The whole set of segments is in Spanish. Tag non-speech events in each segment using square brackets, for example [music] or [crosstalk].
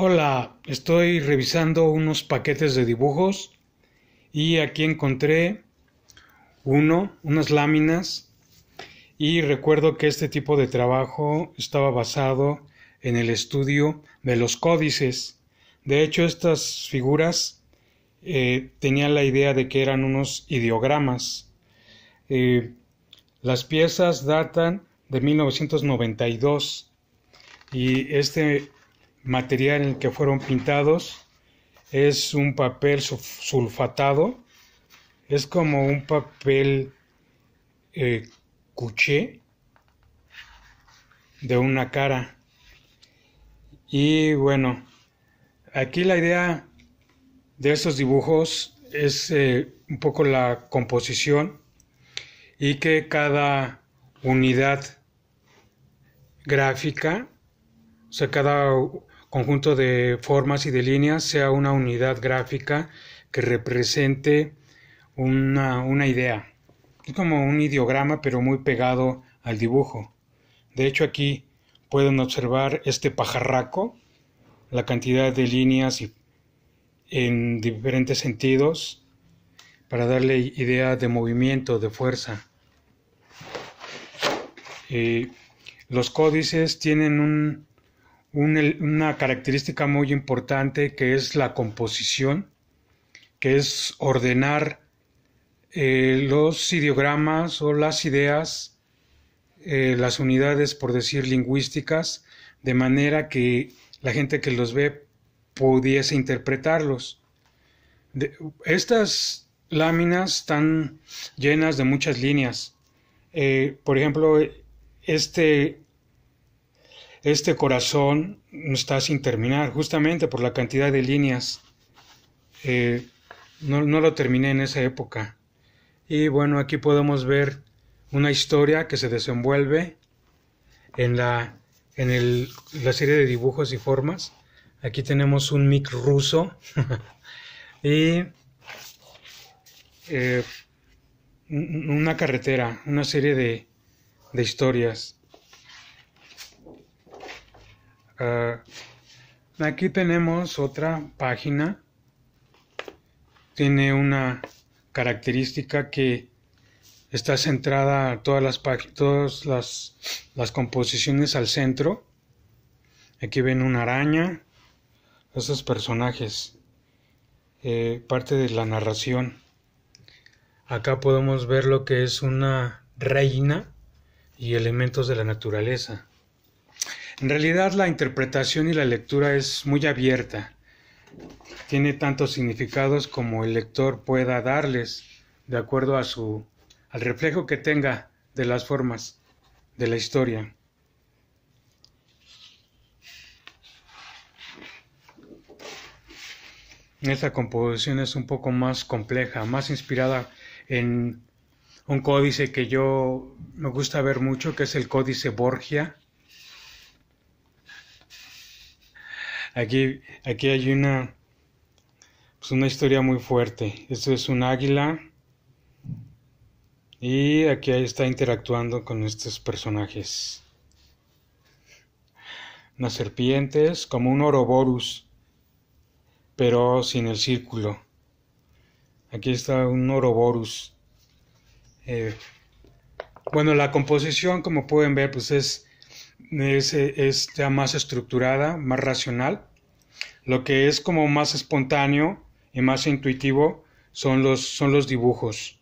Hola, estoy revisando unos paquetes de dibujos y aquí encontré uno, unas láminas y recuerdo que este tipo de trabajo estaba basado en el estudio de los códices. De hecho, estas figuras eh, tenían la idea de que eran unos ideogramas. Eh, las piezas datan de 1992 y este material en el que fueron pintados es un papel sulfatado, es como un papel eh, cuché de una cara. Y bueno, aquí la idea de estos dibujos es eh, un poco la composición y que cada unidad gráfica o sea, cada conjunto de formas y de líneas sea una unidad gráfica que represente una, idea. Es como un ideograma, pero muy pegado al dibujo. De hecho, aquí pueden observar este pajarraco, la cantidad de líneas en diferentes sentidos para darle idea de movimiento, de fuerza. Eh, los códices tienen un, una característica muy importante que es la composición, que es ordenar eh, los ideogramas o las ideas, eh, las unidades, por decir, lingüísticas, de manera que la gente que los ve pudiese interpretarlos. estas láminas están llenas de muchas líneas. Eh, por ejemplo, este este corazón está sin terminar, justamente por la cantidad de líneas. Eh, no, lo terminé en esa época. Y bueno, aquí podemos ver una historia que se desenvuelve en la, en la serie de dibujos y formas. Aquí tenemos un mic ruso. [laughs] y eh, una carretera, una serie de historias. Ah, aquí tenemos otra página. Tiene una característica que está centrada todas las todas las, composiciones al centro. Aquí ven una araña, esos personajes, eh, parte de la narración. Acá podemos ver lo que es una reina y elementos de la naturaleza. En realidad la interpretación y la lectura es muy abierta. Tiene tantos significados como el lector pueda darles de acuerdo a su al reflejo que tenga de las formas de la historia. Esta composición es un poco más compleja, más inspirada en un códice que yo me gusta ver mucho, que es el códice Borgia, Aquí, aquí hay una, pues una historia muy fuerte. Esto es un águila y aquí está interactuando con estos personajes. Unas serpientes, como un oroborus, pero sin el círculo. Aquí está un oroborus. Eh, bueno, la composición, como pueden ver, pues es, es, eh, es ya más estructurada, más racional. Lo que es como más espontáneo y más intuitivo son los, son los dibujos.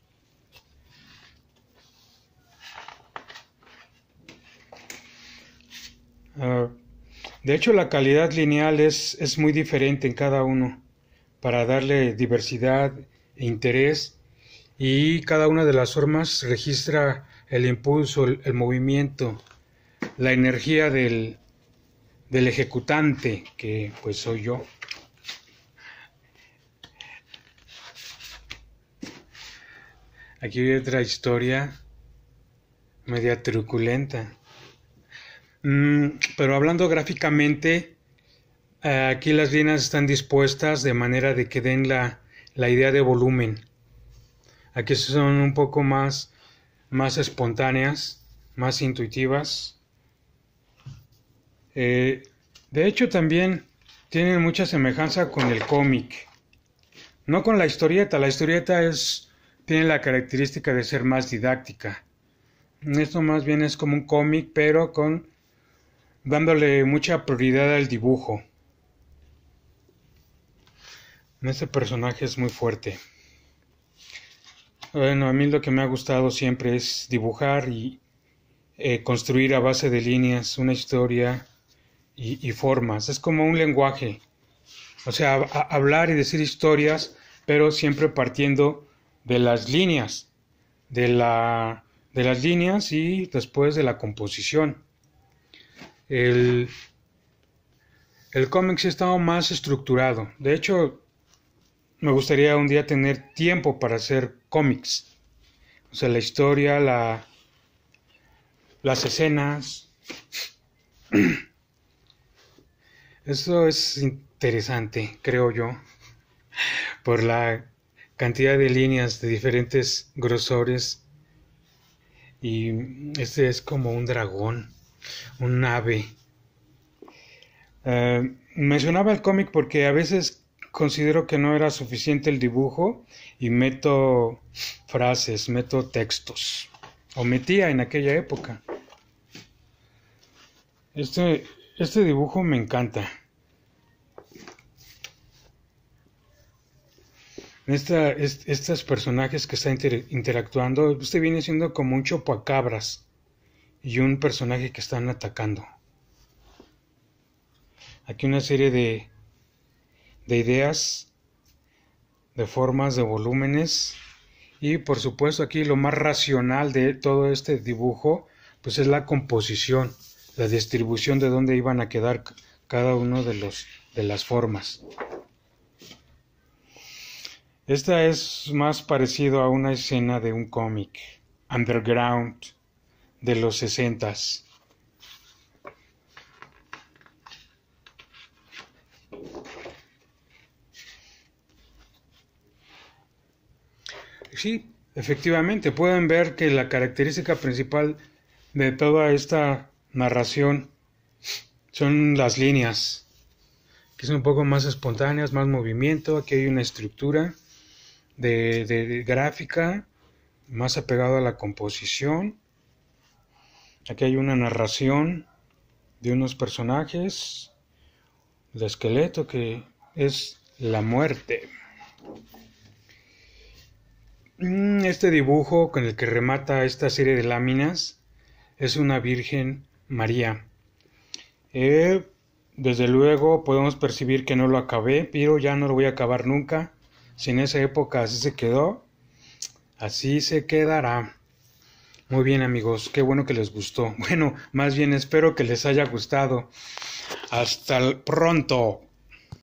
Ah, de hecho, la calidad lineal es, es muy diferente en cada uno para darle diversidad e interés y cada una de las formas registra el impulso, el movimiento, la energía del, del ejecutante, que pues soy yo. Aquí hay otra historia media truculenta. Mm, pero hablando gráficamente, aquí las líneas están dispuestas de manera de que den la, la idea de volumen. Aquí son un poco más, más espontáneas, más intuitivas. Eh, de hecho, también tienen mucha semejanza con el cómic. No con la historieta. La historieta es, tiene la característica de ser más didáctica. Esto más bien es como un cómic, pero con dándole mucha prioridad al dibujo. Este personaje es muy fuerte. Bueno, a mí lo que me ha gustado siempre es dibujar y eh, construir a base de líneas una historia y, formas. Es como un lenguaje. O sea, hablar y decir historias, pero siempre partiendo de las líneas, de, la, de las líneas y después de la composición. El, el cómic está más estructurado. De hecho, me gustaría un día tener tiempo para hacer cómics. O sea, la historia, la, las escenas. [clears throat] Eso es interesante, creo yo, [laughs] por la cantidad de líneas de diferentes grosores. Y este es como un dragón, un ave. Eh, mencionaba el cómic porque a veces considero que no era suficiente el dibujo y meto frases, meto textos. O metía en aquella época. Este este dibujo me encanta. estos personajes que están interactuando, usted viene siendo como un chopacabras y un personaje que están atacando. Aquí una serie de, de ideas, de formas, de volúmenes y por supuesto aquí lo más racional de todo este dibujo pues es la composición la distribución de dónde iban a quedar cada uno de los de las formas. Esta es más parecido a una escena de un cómic underground de los sesentas. Sí, efectivamente, pueden ver que la característica principal de toda esta narración son las líneas, que son un poco más espontáneas, más movimiento, aquí hay una estructura de, gráfica, más apegada a la composición, aquí hay una narración de unos personajes, de esqueleto que es la muerte. Mm, este dibujo con el que remata esta serie de láminas es una virgen María. Eh, desde luego podemos percibir que no lo acabé, pero ya no lo voy a acabar nunca. Si en esa época así se quedó, así se quedará. Muy bien amigos, qué bueno que les gustó. [laughs] Bueno, más bien espero que les haya gustado. Hasta pronto.